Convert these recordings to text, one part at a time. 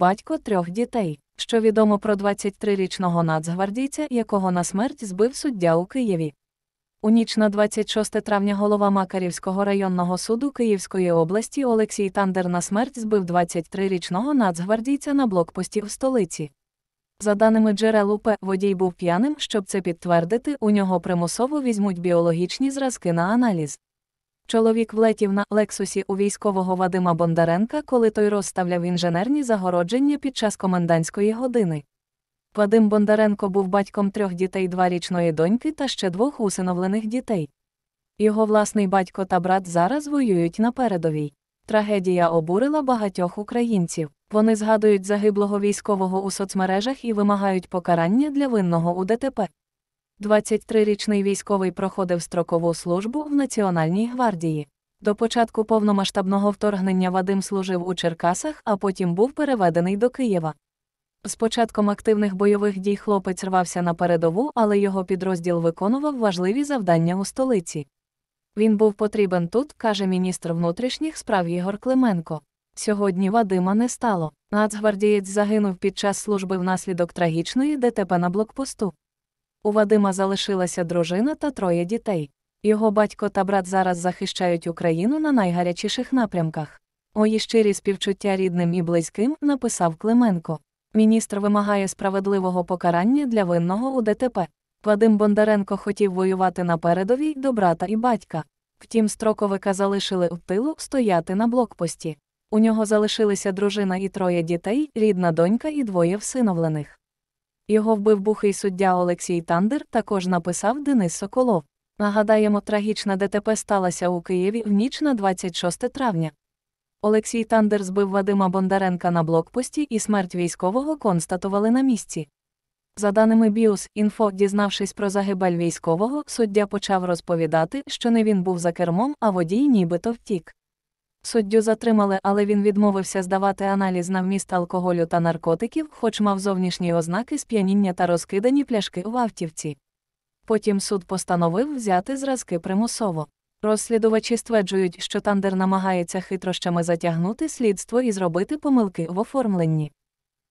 батько трьох дітей. Що відомо про 23-річного нацгвардійця, якого на смерть збив суддя у Києві. У ніч на 26 травня голова Макарівського районного суду Київської області Олексій Тандер на смерть збив 23-річного нацгвардійця на блокпості в столиці. За даними джерел УП, водій був п'яним, щоб це підтвердити, у нього примусово візьмуть біологічні зразки на аналіз. Чоловік влетів на лексусі у військового Вадима Бондаренка, коли той розставляв інженерні загородження під час комендантської години. Вадим Бондаренко був батьком трьох дітей дворічної доньки та ще двох усиновлених дітей. Його власний батько та брат зараз воюють на передовій. Трагедія обурила багатьох українців. Вони згадують загиблого військового у соцмережах і вимагають покарання для винного у ДТП. 23-річний військовий проходив строкову службу в Національній гвардії. До початку повномасштабного вторгнення Вадим служив у Черкасах, а потім був переведений до Києва. З початком активних бойових дій хлопець рвався на передову, але його підрозділ виконував важливі завдання у столиці. Він був потрібен тут, каже міністр внутрішніх справ Ігор Клименко. Сьогодні Вадима не стало. Нацгвардієць загинув під час служби внаслідок трагічної ДТП на блокпосту. У Вадима залишилася дружина та троє дітей. Його батько та брат зараз захищають Україну на найгарячіших напрямках. Мої щирі співчуття рідним і близьким написав Клименко. Міністр вимагає справедливого покарання для винного у ДТП. Вадим Бондаренко хотів воювати на передовій до брата і батька. Втім, строковика залишили у тилу стояти на блокпості. У нього залишилися дружина і троє дітей, рідна донька і двоє всиновлених. Його вбив бухий суддя Олексій Тандер також написав Денис Соколов. Нагадаємо, трагічна ДТП сталася у Києві в ніч на 26 травня. Олексій Тандер збив Вадима Бондаренка на блокпості і смерть військового констатували на місці. За даними Біус, інфо, дізнавшись про загибель військового, суддя почав розповідати, що не він був за кермом, а водій нібито втік. Суддю затримали, але він відмовився здавати аналіз на вміст алкоголю та наркотиків, хоч мав зовнішні ознаки сп'яніння та розкидані пляшки в автівці. Потім суд постановив взяти зразки примусово. Розслідувачі стверджують, що Тандер намагається хитрощами затягнути слідство і зробити помилки в оформленні.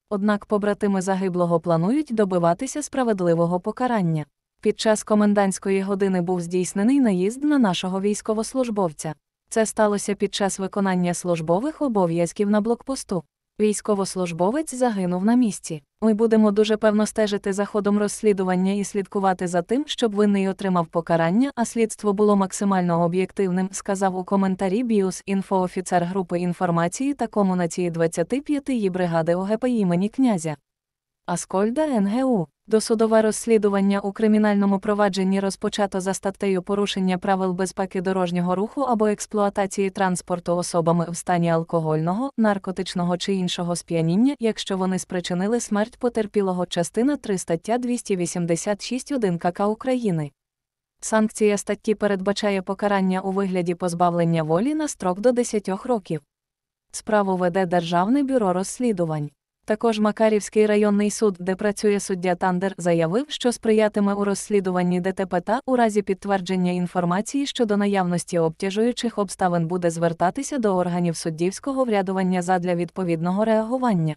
Однак побратими загиблого планують добиватися справедливого покарання. Під час комендантської години був здійснений наїзд на нашого військовослужбовця. Це сталося під час виконання службових обов'язків на блокпосту. Військовослужбовець загинув на місці. Ми будемо дуже певно стежити за ходом розслідування і слідкувати за тим, щоб винний отримав покарання, а слідство було максимально об'єктивним, сказав у коментарі Біус інфоофіцер групи інформації та комунації 25-ї бригади ОГП імені князя. Аскольда НГУ. Досудове розслідування у кримінальному провадженні розпочато за статтею порушення правил безпеки дорожнього руху або експлуатації транспорту особами в стані алкогольного, наркотичного чи іншого сп'яніння, якщо вони спричинили смерть потерпілого частина 3 стаття 286 1 КК України. Санкція статті передбачає покарання у вигляді позбавлення волі на строк до 10 років. Справу веде Державне бюро розслідувань. Також Макарівський районний суд, де працює суддя Тандер, заявив, що сприятиме у розслідуванні ДТП та у разі підтвердження інформації щодо наявності обтяжуючих обставин буде звертатися до органів суддівського врядування задля відповідного реагування.